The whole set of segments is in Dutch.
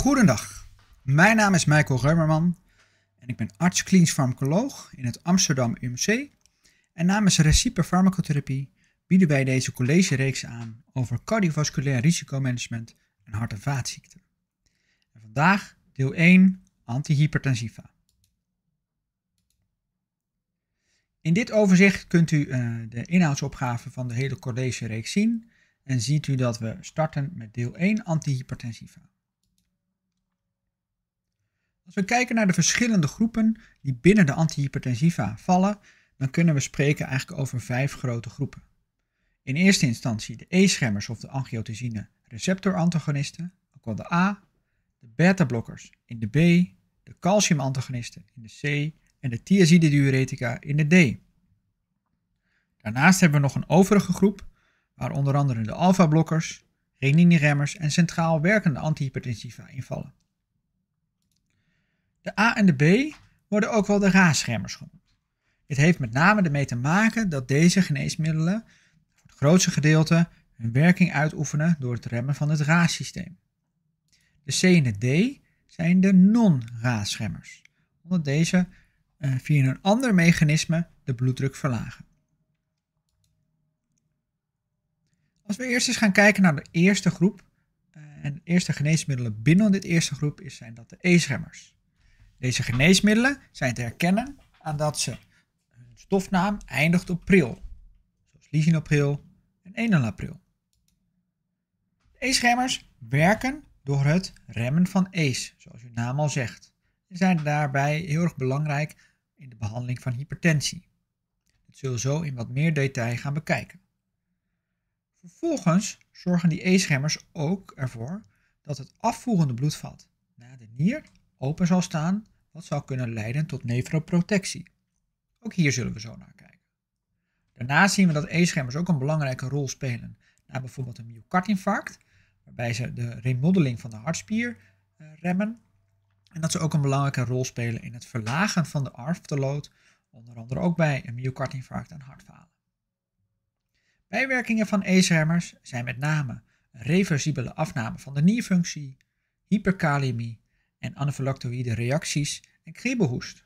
Goedendag, mijn naam is Michael Reumerman en ik ben arts klinisch farmacoloog in het Amsterdam UMC. En namens Recipe Farmacotherapie bieden wij deze collegereeks aan over cardiovasculair risicomanagement en hart- en vaatziekten. En vandaag deel 1 antihypertensiva. In dit overzicht kunt u eh, de inhoudsopgave van de hele collegereeks zien en ziet u dat we starten met deel 1 antihypertensiva. Als we kijken naar de verschillende groepen die binnen de antihypertensiva vallen, dan kunnen we spreken eigenlijk over vijf grote groepen. In eerste instantie de e schermers of de angiotensine receptorantagonisten, ook wel de A, de beta-blokkers in de B, de calciumantagonisten in de C en de thiazidediuretica in de D. Daarnaast hebben we nog een overige groep, waar onder andere de alfa-blokkers, remmers en centraal werkende antihypertensiva invallen. De A en de B worden ook wel de raasremmers genoemd. Dit heeft met name ermee te maken dat deze geneesmiddelen voor het grootste gedeelte hun werking uitoefenen door het remmen van het raassysteem. De C en de D zijn de non-raasremmers, omdat deze eh, via een ander mechanisme de bloeddruk verlagen. Als we eerst eens gaan kijken naar de eerste groep, eh, en de eerste geneesmiddelen binnen dit eerste groep is, zijn dat de E-schemmers. Deze geneesmiddelen zijn te herkennen aan dat ze hun stofnaam eindigt op pril, zoals lisinopril en enalapril. E-schermers werken door het remmen van ACE, zoals uw naam al zegt, en zijn daarbij heel erg belangrijk in de behandeling van hypertensie. Dat zullen we zo in wat meer detail gaan bekijken. Vervolgens zorgen die e-schermers ook ervoor dat het afvoerende bloedvat naar de nier open zal staan, wat zou kunnen leiden tot nefroprotectie. Ook hier zullen we zo naar kijken. Daarnaast zien we dat e-schermers ook een belangrijke rol spelen, naar bijvoorbeeld een myocardinfarct, waarbij ze de remodeling van de hartspier eh, remmen. En dat ze ook een belangrijke rol spelen in het verlagen van de afterload, onder andere ook bij een myocardinfarct en hartfalen. Bijwerkingen van e-schermers zijn met name een reversibele afname van de nierfunctie, hyperkaliemie en anafylactoïde reacties en kriebelhoest.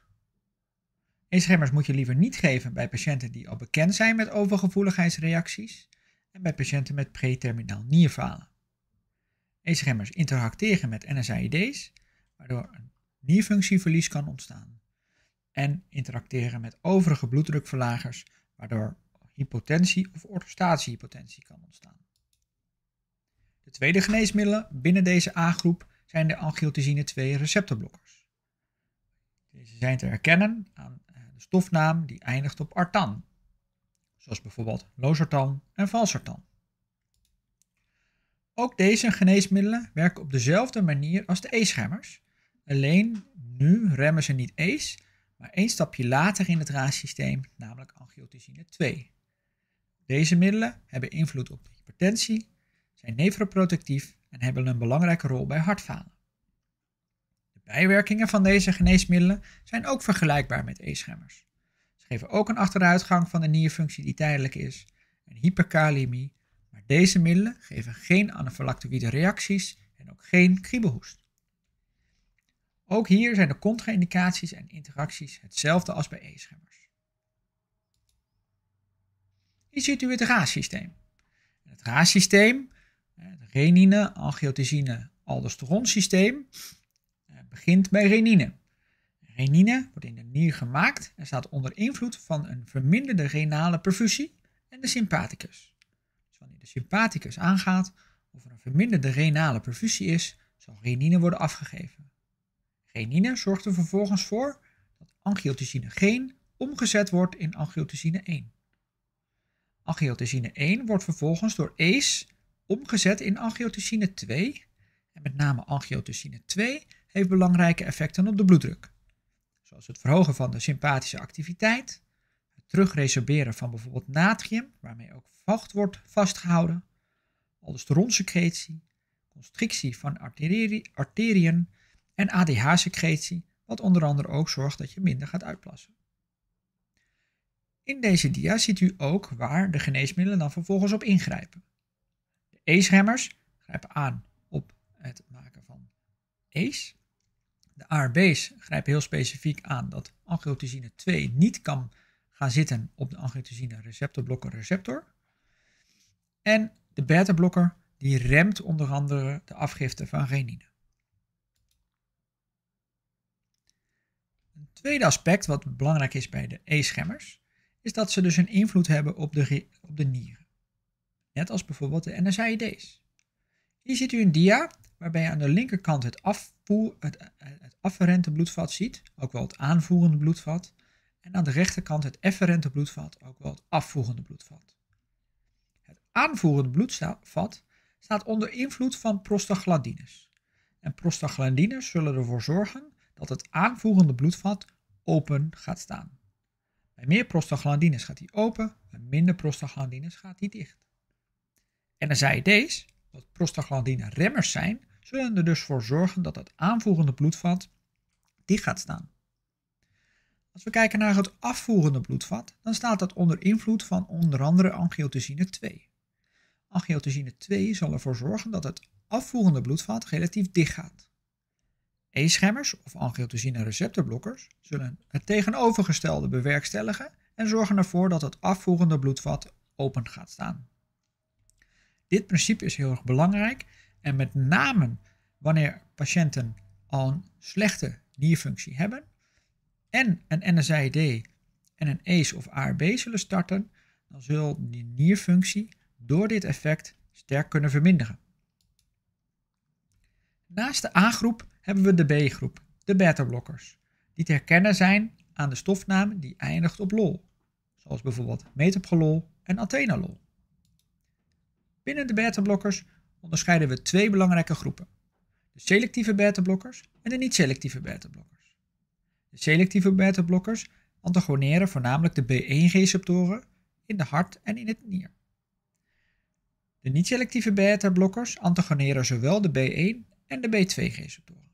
Inschimmers moet je liever niet geven bij patiënten die al bekend zijn met overgevoeligheidsreacties en bij patiënten met preterminaal nierfalen. Inschimmers interacteren met NSAID's, waardoor een nierfunctieverlies kan ontstaan, en interacteren met overige bloeddrukverlagers, waardoor hypotensie of orthostatiehypotensie kan ontstaan. De tweede geneesmiddelen binnen deze A-groep zijn de angiotensine 2 receptorblokkers. Deze zijn te herkennen aan eh, de stofnaam die eindigt op artan, zoals bijvoorbeeld losartan en valsartan. Ook deze geneesmiddelen werken op dezelfde manier als de ACE-remmers, alleen nu remmen ze niet ACE, maar één stapje later in het RAS-systeem, namelijk angiotensine 2. Deze middelen hebben invloed op de hypertensie, zijn nefroprotectief en hebben een belangrijke rol bij hartfalen. De bijwerkingen van deze geneesmiddelen zijn ook vergelijkbaar met eeschemmers. Ze geven ook een achteruitgang van de nierfunctie die tijdelijk is en hyperkaliemie, maar deze middelen geven geen anafalactoïde reacties en ook geen kriebelhoest. Ook hier zijn de contraindicaties en interacties hetzelfde als bij eeschemmers. Hier ziet u het RAAS-systeem. Het raas systeem renine, angiotensine, aldosteron systeem eh, begint bij renine. Renine wordt in de nier gemaakt en staat onder invloed van een verminderde renale perfusie en de sympathicus. Dus wanneer de sympathicus aangaat of er een verminderde renale perfusie is, zal renine worden afgegeven. Renine zorgt er vervolgens voor dat angiotensine geen omgezet wordt in angiotensine 1. Angiotensine 1 wordt vervolgens door ACE Omgezet in angiotensine 2, en met name angiotensine 2, heeft belangrijke effecten op de bloeddruk. Zoals het verhogen van de sympathische activiteit, het terugresorberen van bijvoorbeeld natrium, waarmee ook vocht wordt vastgehouden, aldosteronsecretie, constrictie van arteriën en ADH-secretie, wat onder andere ook zorgt dat je minder gaat uitplassen. In deze dia ziet u ook waar de geneesmiddelen dan vervolgens op ingrijpen ace-remmers grijpen aan op het maken van ace. De ARB's grijpen heel specifiek aan dat angiotensine 2 niet kan gaan zitten op de angiotensine receptorblokker receptor. En de beta-blokker die remt onder andere de afgifte van renine. Een tweede aspect wat belangrijk is bij de E-schemmers is dat ze dus een invloed hebben op de, op de nieren net als bijvoorbeeld de NSAID's. Hier ziet u een dia waarbij je aan de linkerkant het, afvoer, het, afferente bloedvat ziet, ook wel het aanvoerende bloedvat, en aan de rechterkant het efferente bloedvat, ook wel het afvoerende bloedvat. Het aanvoerende bloedvat staat onder invloed van prostaglandines. En prostaglandines zullen ervoor zorgen dat het aanvoerende bloedvat open gaat staan. Bij meer prostaglandines gaat die open, bij minder prostaglandines gaat die dicht. En deze, dat prostaglandine remmers zijn, zullen er dus voor zorgen dat het aanvoerende bloedvat dicht gaat staan. Als we kijken naar het afvoerende bloedvat, dan staat dat onder invloed van onder andere angiotensine 2. Angiotensine 2 zal ervoor zorgen dat het afvoerende bloedvat relatief dicht gaat. E-schemmers of angiotensine receptorblokkers zullen het tegenovergestelde bewerkstelligen en zorgen ervoor dat het afvoerende bloedvat open gaat staan. Dit principe is heel erg belangrijk. En met name wanneer patiënten al een slechte nierfunctie hebben en een NSAID en een ACE of ARB zullen starten, dan zal die nierfunctie door dit effect sterk kunnen verminderen. Naast de A-groep hebben we de B-groep, de beta-blokkers, die te herkennen zijn aan de stofnaam die eindigt op lol, zoals bijvoorbeeld metoprolol en atenolol. Binnen de beta-blokkers onderscheiden we twee belangrijke groepen. De selectieve beta-blokkers en de niet-selectieve beta-blokkers. De selectieve beta-blokkers antagoneren voornamelijk de B1-receptoren in de hart en in het nier. De niet-selectieve beta-blokkers antagoneren zowel de B1 en de B2-receptoren.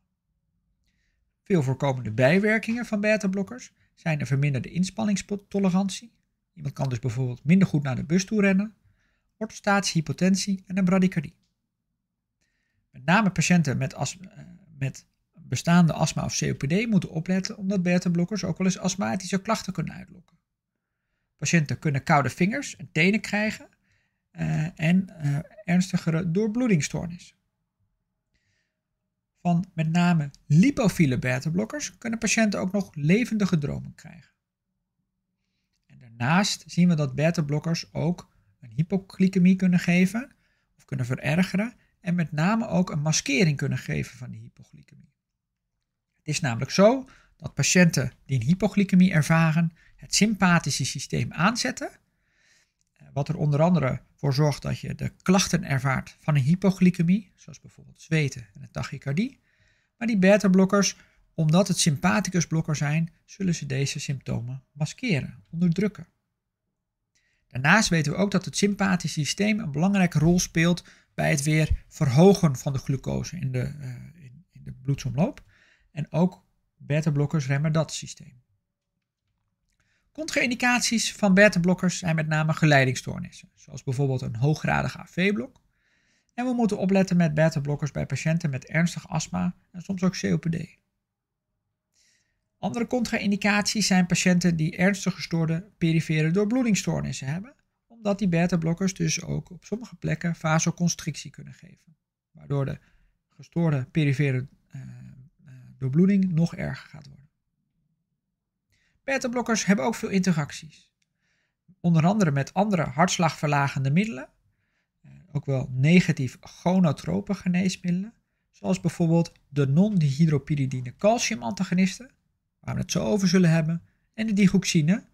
Veel voorkomende bijwerkingen van beta-blokkers zijn een verminderde inspanningstolerantie. Iemand kan dus bijvoorbeeld minder goed naar de bus toe rennen aortstatie, hypotensie en een bradycardie. Met name patiënten met, eh, met bestaande astma of COPD moeten opletten omdat beta ook wel eens astmatische klachten kunnen uitlokken. Patiënten kunnen koude vingers en tenen krijgen eh, en eh, ernstigere doorbloedingstoornissen. Van met name lipofiele beta kunnen patiënten ook nog levendige dromen krijgen. En daarnaast zien we dat beta ook een hypoglycemie kunnen geven of kunnen verergeren en met name ook een maskering kunnen geven van die hypoglycemie. Het is namelijk zo dat patiënten die een hypoglycemie ervaren het sympathische systeem aanzetten, eh, wat er onder andere voor zorgt dat je de klachten ervaart van een hypoglycemie, zoals bijvoorbeeld zweten en een tachycardie. Maar die beta-blokkers, omdat het sympathicusblokker zijn, zullen ze deze symptomen maskeren, onderdrukken. Daarnaast weten we ook dat het sympathische systeem een belangrijke rol speelt bij het weer verhogen van de glucose in de, eh, in, de bloedsomloop. En ook beta remmen dat systeem. Contra-indicaties van beta zijn met name geleidingstoornissen, zoals bijvoorbeeld een hooggradig AV-blok. En we moeten opletten met beta bij patiënten met ernstig astma en soms ook COPD. Andere contra-indicaties zijn patiënten die ernstig gestoorde perifere doorbloedingstoornissen hebben, omdat die beta-blokkers dus ook op sommige plekken vasoconstrictie kunnen geven, waardoor de gestoorde perifere eh, eh, doorbloeding nog erger gaat worden. Beta-blokkers hebben ook veel interacties, onder andere met andere hartslagverlagende middelen, eh, ook wel negatief gonotrope geneesmiddelen, zoals bijvoorbeeld de non-dihydropyridine calciumantagonisten waar we het zo over zullen hebben, en de digoxine.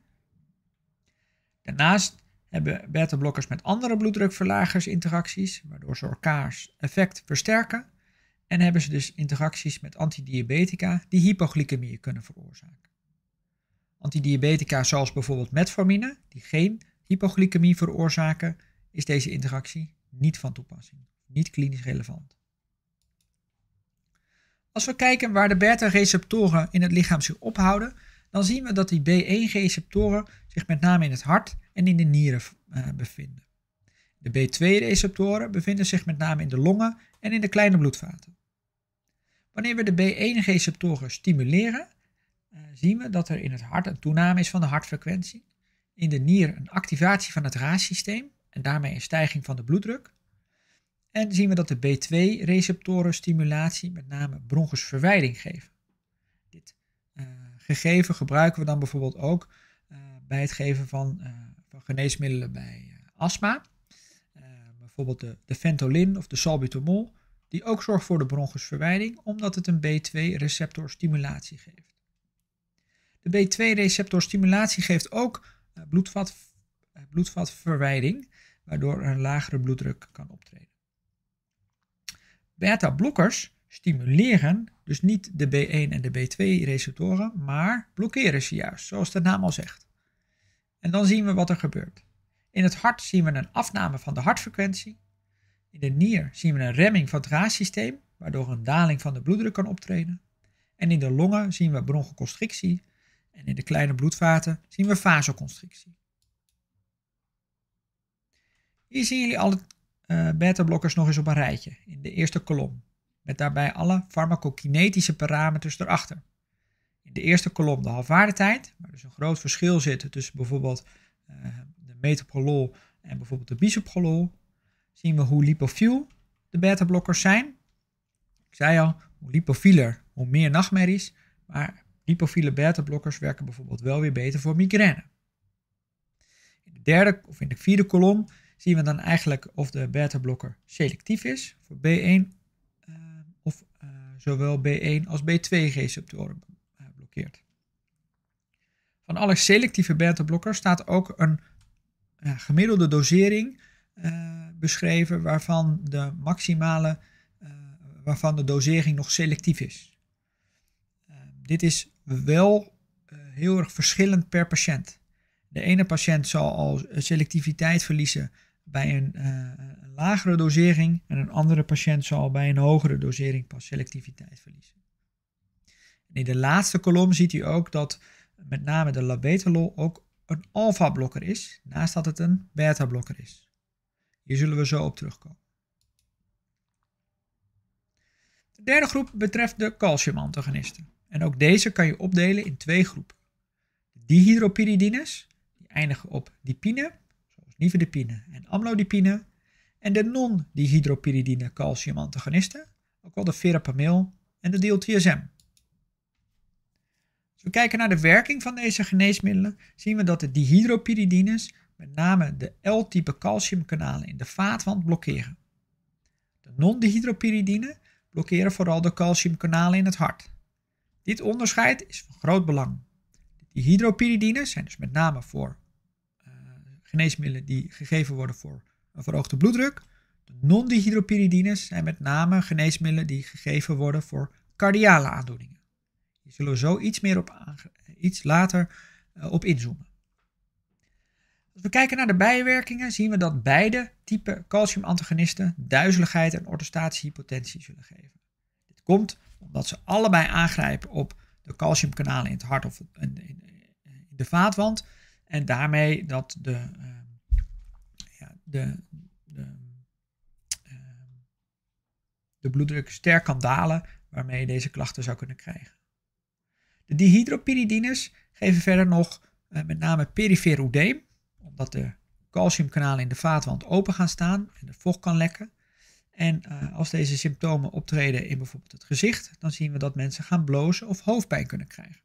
Daarnaast hebben beta-blokkers met andere bloeddrukverlagers interacties, waardoor ze elkaars effect versterken. En hebben ze dus interacties met antidiabetica die hypoglycemie kunnen veroorzaken. Antidiabetica zoals bijvoorbeeld metformine, die geen hypoglycemie veroorzaken, is deze interactie niet van toepassing, niet klinisch relevant. Als we kijken waar de beta-receptoren in het lichaam zich ophouden, dan zien we dat die B1-receptoren zich met name in het hart en in de nieren eh, bevinden. De B2-receptoren bevinden zich met name in de longen en in de kleine bloedvaten. Wanneer we de B1-receptoren stimuleren, eh, zien we dat er in het hart een toename is van de hartfrequentie, in de nier een activatie van het RAS-systeem en daarmee een stijging van de bloeddruk, en zien we dat de B2-receptoren stimulatie met name bronchusverwijding geven. Dit eh, gegeven gebruiken we dan bijvoorbeeld ook eh, bij het geven van, eh, van geneesmiddelen bij astma. bijvoorbeeld de, de Ventolin of de Salbutamol, die ook zorgt voor de bronchusverwijding omdat het een B2-receptor stimulatie geeft. De B2-receptor stimulatie geeft ook bloedvat, bloedvatverwijding, waardoor er een lagere bloeddruk kan optreden. Beta-blokkers stimuleren dus niet de B1 en de B2-receptoren, maar blokkeren ze juist, zoals de naam al zegt. En dan zien we wat er gebeurt. In het hart zien we een afname van de hartfrequentie. In de nier zien we een remming van het raassysteem, waardoor een daling van de bloeddruk kan optreden. En in de longen zien we bronchoconstrictie. En in de kleine bloedvaten zien we vasoconstrictie. Hier zien jullie al het eh, beta-blokkers nog eens op een rijtje in de eerste kolom, met daarbij alle farmacokinetische parameters erachter. In de eerste kolom de halfwaardetijd, waar dus een groot verschil zit tussen bijvoorbeeld eh, de metoprolol en bijvoorbeeld de bisoprolol, zien we hoe lipofiel de beta-blokkers zijn. Ik zei al, hoe lipofieler, hoe meer nachtmerries, maar lipofiele beta-blokkers werken bijvoorbeeld wel weer beter voor migraine. In de derde of in de vierde kolom zien we dan eigenlijk of de beta selectief is voor B1 eh, of eh, zowel B1 als B2-receptoren eh, blokkeert. Van alle selectieve beta staat ook een gemiddelde dosering beschreven waarvan de maximale, waarvan de dosering nog selectief is. dit is wel heel erg verschillend per patiënt. De ene patiënt zal al selectiviteit verliezen bij een, eh, een lagere dosering en een andere patiënt zal bij een hogere dosering pas selectiviteit verliezen. En in de laatste kolom ziet u ook dat met name de labetalol ook een alfa-blokker is, naast dat het een beta-blokker is. Hier zullen we zo op terugkomen. De derde groep betreft de calciumantagonisten. En ook deze kan je opdelen in twee groepen. De dihydropyridines, die eindigen op dipine, nivedipine en amlodipine en de non-dihydropyridine calciumantagonisten, ook wel de verapamil en de diltiazem. Als we kijken naar de werking van deze geneesmiddelen, zien we dat de dihydropyridines met name de L-type calciumkanalen in de vaatwand blokkeren. De non-dihydropyridine blokkeren vooral de calciumkanalen in het hart. Dit onderscheid is van groot belang. De dihydropyridines zijn dus met name voor geneesmiddelen die gegeven worden voor een verhoogde bloeddruk. De non-dihydropyridines zijn met name geneesmiddelen die gegeven worden voor cardiale aandoeningen. Hier zullen we zo iets, meer op iets later eh, op inzoomen. Als we kijken naar de bijwerkingen, zien we dat beide typen calciumantagonisten duizeligheid en orthostatiehypotensie zullen geven. Dit komt omdat ze allebei aangrijpen op de calciumkanalen in het hart of in de vaatwand, en daarmee dat de, ehm, ja, de, de, ehm, de bloeddruk sterk kan dalen, waarmee je deze klachten zou kunnen krijgen. De dihydropyridines geven verder nog eh, met name perifere oedeem, omdat de calciumkanalen in de vaatwand open gaan staan en de vocht kan lekken. En eh, als deze symptomen optreden in bijvoorbeeld het gezicht, dan zien we dat mensen gaan blozen of hoofdpijn kunnen krijgen.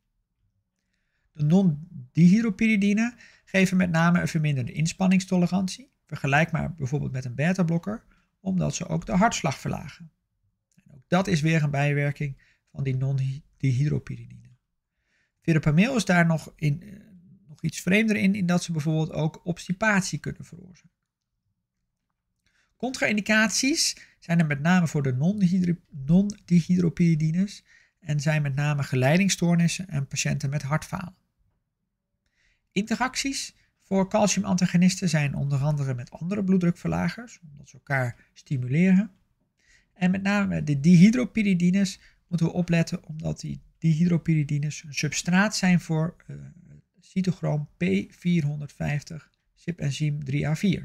De non dihydropiridine geven met name een verminderde inspanningstolerantie, vergelijkbaar bijvoorbeeld met een beta-blokker, omdat ze ook de hartslag verlagen. En ook dat is weer een bijwerking van die non-dihydropyridine. Verapamil is daar nog, in, eh, nog iets vreemder in, in dat ze bijvoorbeeld ook obstipatie kunnen veroorzaken. Contra-indicaties zijn er met name voor de non-dihydropyridines en zijn met name geleidingstoornissen en patiënten met hartfalen. Interacties voor calciumantagonisten zijn onder andere met andere bloeddrukverlagers, omdat ze elkaar stimuleren. En met name de dihydropyridines moeten we opletten, omdat die dihydropyridines een substraat zijn voor eh, cytochroom P450 enzym 3A4.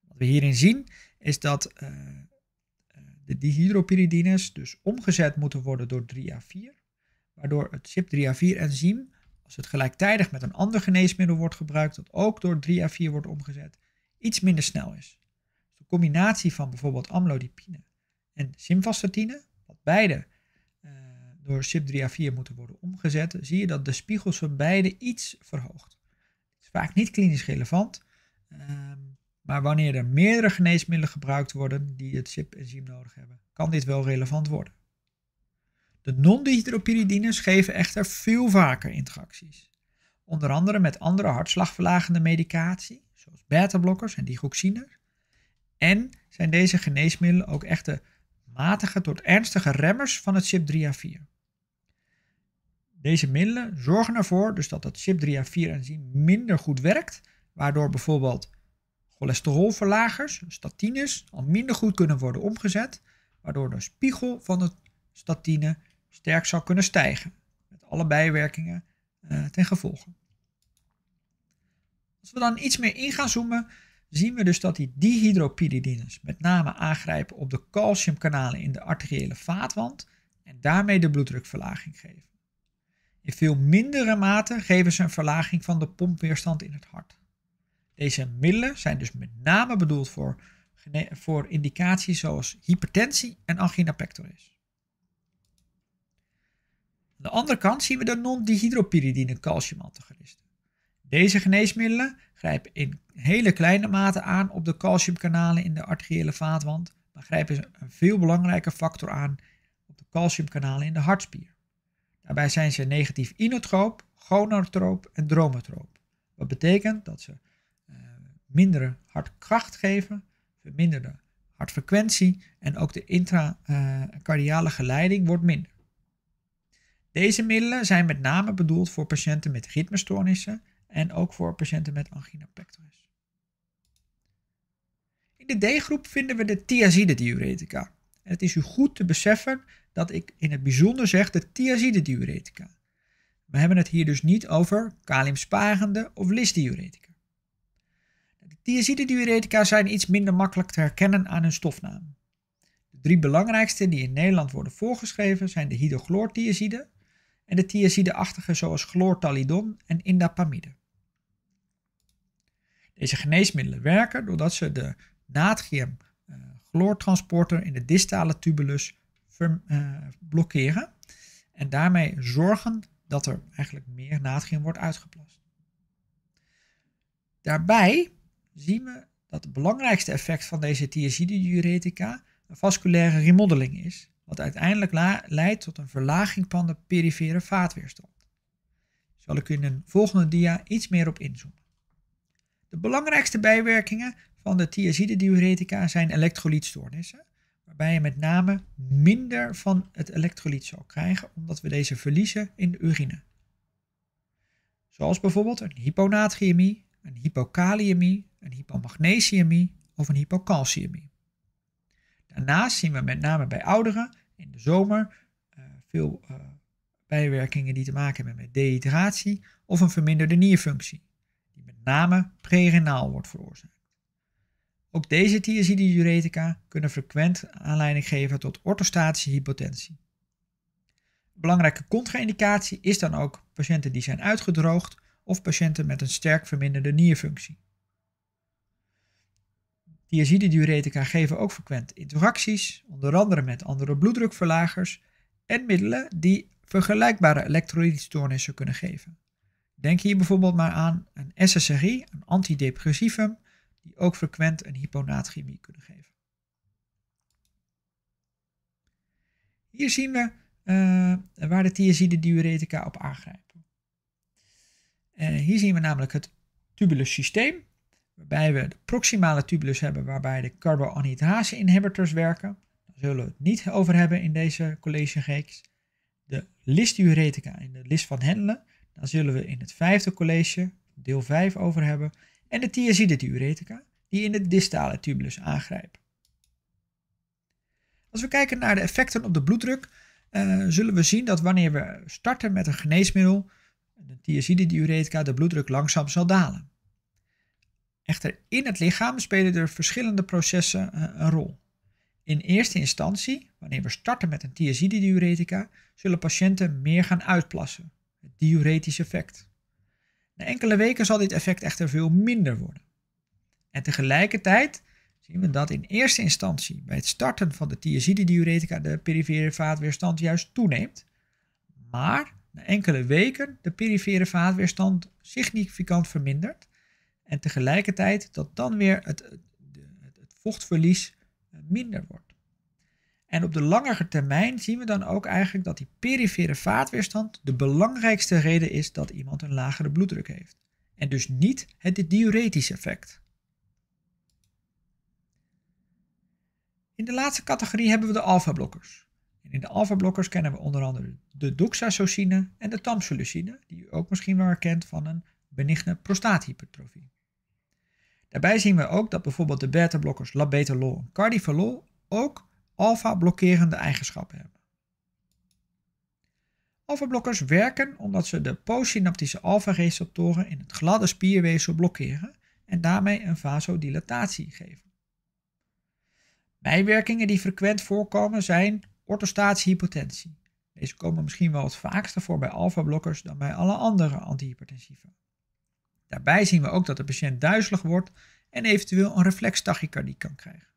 Wat we hierin zien is dat eh, eh, de dihydropyridines dus omgezet moeten worden door 3A4, waardoor het CYP3A4 enzym als het gelijktijdig met een ander geneesmiddel wordt gebruikt dat ook door 3 a 4 wordt omgezet, iets minder snel is. Dus de combinatie van bijvoorbeeld amlodipine en simvastatine, wat beide eh, door CYP3A4 moeten worden omgezet, zie je dat de spiegels van beide iets verhoogt. Het is vaak niet klinisch relevant, ehm, maar wanneer er meerdere geneesmiddelen gebruikt worden die het CYP-enzym nodig hebben, kan dit wel relevant worden. De non-dihydropyridines geven echter veel vaker interacties. Onder andere met andere hartslagverlagende medicatie, zoals beta-blokkers en digoxine, En zijn deze geneesmiddelen ook echte matige tot ernstige remmers van het CYP3A4. Deze middelen zorgen ervoor dus dat het CYP3A4-enzym minder goed werkt, waardoor bijvoorbeeld cholesterolverlagers, statines, al minder goed kunnen worden omgezet, waardoor de spiegel van de statine sterk zou kunnen stijgen, met alle bijwerkingen eh, ten gevolge. Als we dan iets meer in gaan zoomen, zien we dus dat die dihydropyridines met name aangrijpen op de calciumkanalen in de arteriële vaatwand en daarmee de bloeddrukverlaging geven. In veel mindere mate geven ze een verlaging van de pompweerstand in het hart. Deze middelen zijn dus met name bedoeld voor, voor indicaties zoals hypertensie en angina pectoris. Aan de andere kant zien we de non-dihydropyridine calciumantagonisten. Deze geneesmiddelen grijpen in hele kleine mate aan op de calciumkanalen in de arteriële vaatwand, maar grijpen een veel belangrijker factor aan op de calciumkanalen in de hartspier. Daarbij zijn ze negatief inotroop, gonotroop en dromotroop. Wat betekent dat ze uh, mindere hartkracht geven, verminderde hartfrequentie en ook de intracardiale eh, geleiding wordt minder. Deze middelen zijn met name bedoeld voor patiënten met ritmestoornissen en ook voor patiënten met angina pectoris. In de D-groep vinden we de thiazide-diuretica. het is u goed te beseffen dat ik in het bijzonder zeg de thiazide-diuretica. We hebben het hier dus niet over kaliumsparende of lisdiuretica. De thiazide-diuretica zijn iets minder makkelijk te herkennen aan hun stofnaam. De drie belangrijkste die in Nederland worden voorgeschreven zijn de hydrochloorthiazide, en de thiazide-achtige zoals chlortalidon en indapamide. Deze geneesmiddelen werken doordat ze de natrium-chloortransporter eh, in de distale tubulus eh, blokkeren en daarmee zorgen dat er eigenlijk meer natrium wordt uitgeplast. Daarbij zien we dat het belangrijkste effect van deze thiazide-diuretica een vasculaire remodeling is, wat uiteindelijk leidt tot een verlaging van de perifere vaatweerstand. Zal ik u in een volgende dia iets meer op inzoomen. De belangrijkste bijwerkingen van de thiazide-diuretica zijn elektrolytstoornissen, waarbij je met name minder van het elektrolyt zal krijgen omdat we deze verliezen in de urine. Zoals bijvoorbeeld een hyponatriëmie, een hypokaliëmie, een hypomagnesiëmie of een hypocalciëmie. Daarnaast zien we met name bij ouderen in de zomer, eh, veel eh, bijwerkingen die te maken hebben met dehydratie of een verminderde nierfunctie, die met name prerenaal wordt veroorzaakt. Ook deze thiazide-diuretica kunnen frequent aanleiding geven tot orthostatische hypotensie. Een belangrijke contra-indicatie is dan ook patiënten die zijn uitgedroogd of patiënten met een sterk verminderde nierfunctie. Thiazide-diuretica geven ook frequent interacties, onder andere met andere bloeddrukverlagers en middelen die vergelijkbare elektrolytstoornissen kunnen geven. Denk hier bijvoorbeeld maar aan een SSRI, een antidepressivum, die ook frequent een hyponaatchemie kunnen geven. Hier zien we eh, waar de thiazidediuretica diuretica op aangrijpen. Eh, hier zien we namelijk het tubulus systeem waarbij we de proximale tubulus hebben waarbij de carboanhydrase inhibitors werken. Daar zullen we het niet over hebben in deze reeks. De listdiuretica in de list van Hendelen, daar zullen we in het vijfde college, deel 5, over hebben. En de thiazidediuretica, die in de distale tubulus aangrijpen. Als we kijken naar de effecten op de bloeddruk, eh, zullen we zien dat wanneer we starten met een geneesmiddel, de thiazidediuretica, de bloeddruk langzaam zal dalen. Echter, in het lichaam spelen er verschillende processen eh, een rol. In eerste instantie, wanneer we starten met een thiazide zullen patiënten meer gaan uitplassen, het diuretisch effect. Na enkele weken zal dit effect echter veel minder worden. En tegelijkertijd zien we dat in eerste instantie bij het starten van de thiazide de perifere vaatweerstand juist toeneemt, maar na enkele weken de perifere vaatweerstand significant vermindert en tegelijkertijd dat dan weer het, het, het vochtverlies eh, minder wordt. En op de langere termijn zien we dan ook eigenlijk dat die perifere vaatweerstand de belangrijkste reden is dat iemand een lagere bloeddruk heeft. En dus niet het diuretische effect. In de laatste categorie hebben we de alfablokkers. En in de alfablokkers kennen we onder andere de doxazosine en de tamsulusine, die u ook misschien wel herkent van een benigne prostaathypertrofie. Daarbij zien we ook dat bijvoorbeeld de beta-blokkers labetalol en cardifalol ook alfa-blokkerende eigenschappen hebben. Alfa-blokkers werken omdat ze de postsynaptische alfa-receptoren in het gladde spierweefsel blokkeren en daarmee een vasodilatatie geven. Bijwerkingen die frequent voorkomen zijn orthostatische hypotensie. Deze komen misschien wel het vaakste voor bij alfa-blokkers dan bij alle andere antihypertensieven. Daarbij zien we ook dat de patiënt duizelig wordt en eventueel een tachycardie kan krijgen.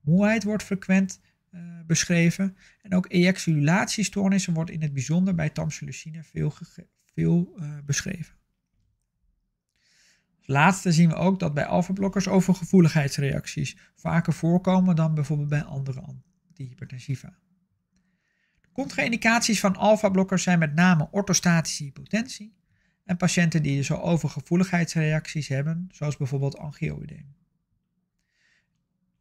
Moeheid wordt frequent eh, beschreven en ook ejaculatiestoornissen wordt in het bijzonder bij tamsulusine veel, veel eh, beschreven. Als laatste zien we ook dat bij alfablokkers overgevoeligheidsreacties vaker voorkomen dan bijvoorbeeld bij andere antihypertensiva. De contraindicaties van alfablokkers zijn met name orthostatische hypotensie, en patiënten die zo dus overgevoeligheidsreacties hebben, zoals bijvoorbeeld angioedeem.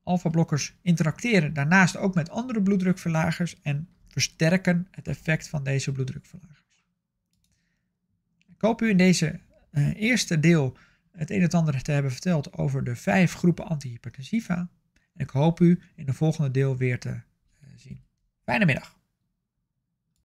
Alpha-blokkers interacteren daarnaast ook met andere bloeddrukverlagers en versterken het effect van deze bloeddrukverlagers. Ik hoop u in deze eh, eerste deel het een en ander te hebben verteld over de vijf groepen antihypertensiva. En ik hoop u in de volgende deel weer te eh, zien. Fijne middag!